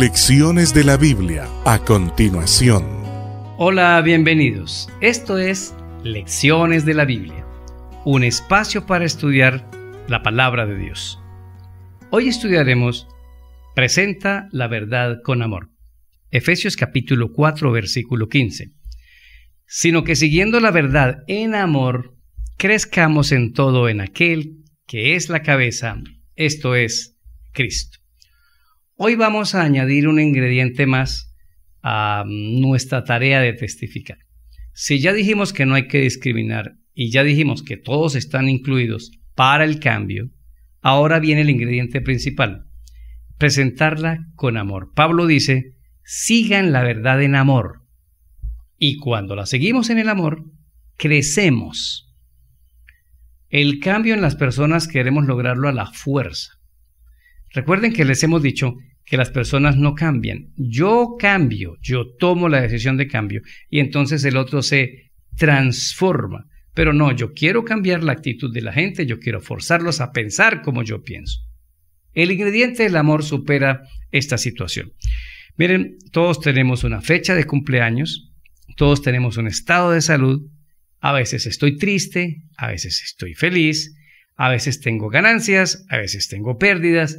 Lecciones de la Biblia a continuación. Hola, bienvenidos. Esto es Lecciones de la Biblia, un espacio para estudiar la palabra de Dios. Hoy estudiaremos Presenta la verdad con amor. Efesios capítulo 4, versículo 15. Sino que siguiendo la verdad en amor, crezcamos en todo en aquel que es la cabeza, esto es Cristo. Hoy vamos a añadir un ingrediente más a nuestra tarea de testificar. Si ya dijimos que no hay que discriminar y ya dijimos que todos están incluidos para el cambio, ahora viene el ingrediente principal, presentarla con amor. Pablo dice, sigan la verdad en amor. Y cuando la seguimos en el amor, crecemos. El cambio en las personas queremos lograrlo a la fuerza. Recuerden que les hemos dicho que las personas no cambian. Yo cambio, yo tomo la decisión de cambio y entonces el otro se transforma. Pero no, yo quiero cambiar la actitud de la gente, yo quiero forzarlos a pensar como yo pienso. El ingrediente del amor supera esta situación. Miren, todos tenemos una fecha de cumpleaños, todos tenemos un estado de salud, a veces estoy triste, a veces estoy feliz, a veces tengo ganancias, a veces tengo pérdidas,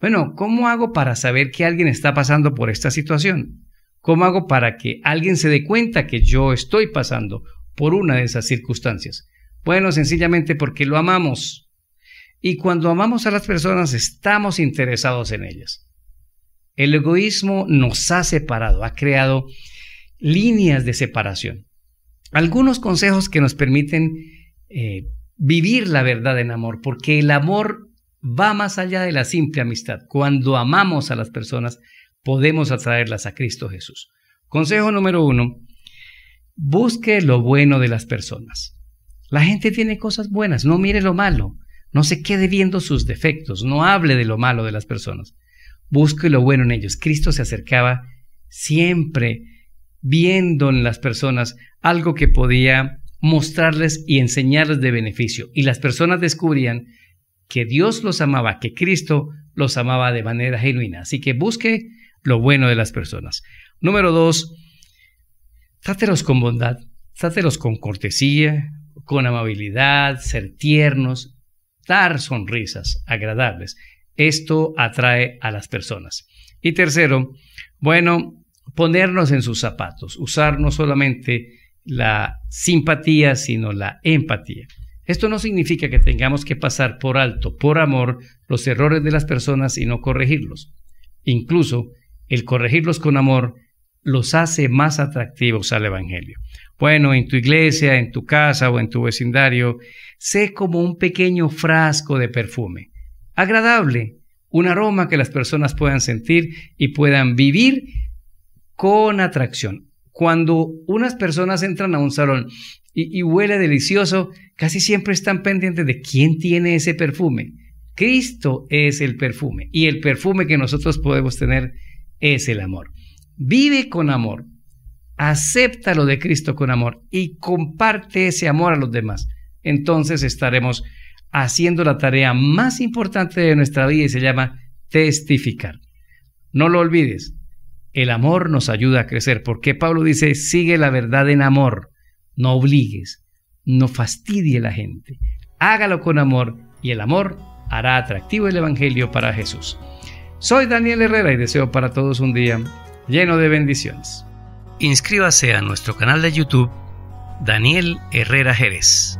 bueno, ¿cómo hago para saber que alguien está pasando por esta situación? ¿Cómo hago para que alguien se dé cuenta que yo estoy pasando por una de esas circunstancias? Bueno, sencillamente porque lo amamos. Y cuando amamos a las personas estamos interesados en ellas. El egoísmo nos ha separado, ha creado líneas de separación. Algunos consejos que nos permiten eh, vivir la verdad en amor, porque el amor va más allá de la simple amistad. Cuando amamos a las personas, podemos atraerlas a Cristo Jesús. Consejo número uno, busque lo bueno de las personas. La gente tiene cosas buenas, no mire lo malo, no se quede viendo sus defectos, no hable de lo malo de las personas. Busque lo bueno en ellos. Cristo se acercaba siempre viendo en las personas algo que podía mostrarles y enseñarles de beneficio. Y las personas descubrían que Dios los amaba, que Cristo los amaba de manera genuina. Así que busque lo bueno de las personas. Número dos, trátelos con bondad, trátelos con cortesía, con amabilidad, ser tiernos, dar sonrisas agradables. Esto atrae a las personas. Y tercero, bueno, ponernos en sus zapatos, usar no solamente la simpatía, sino la empatía. Esto no significa que tengamos que pasar por alto, por amor, los errores de las personas y no corregirlos. Incluso, el corregirlos con amor los hace más atractivos al Evangelio. Bueno, en tu iglesia, en tu casa o en tu vecindario, sé como un pequeño frasco de perfume, agradable, un aroma que las personas puedan sentir y puedan vivir con atracción. Cuando unas personas entran a un salón y, huele delicioso, casi siempre están pendientes de quién tiene ese perfume. Cristo es el perfume y el perfume que nosotros podemos tener es el amor. Vive con amor, acepta lo de Cristo con amor y comparte ese amor a los demás. Entonces estaremos haciendo la tarea más importante de nuestra vida y se llama testificar. No lo olvides, el amor nos ayuda a crecer porque Pablo dice, sigue la verdad en amor. No obligues, no fastidie a la gente. Hágalo con amor y el amor hará atractivo el Evangelio para Jesús. Soy Daniel Herrera y deseo para todos un día lleno de bendiciones. Inscríbase a nuestro canal de YouTube Daniel Herrera Jerez.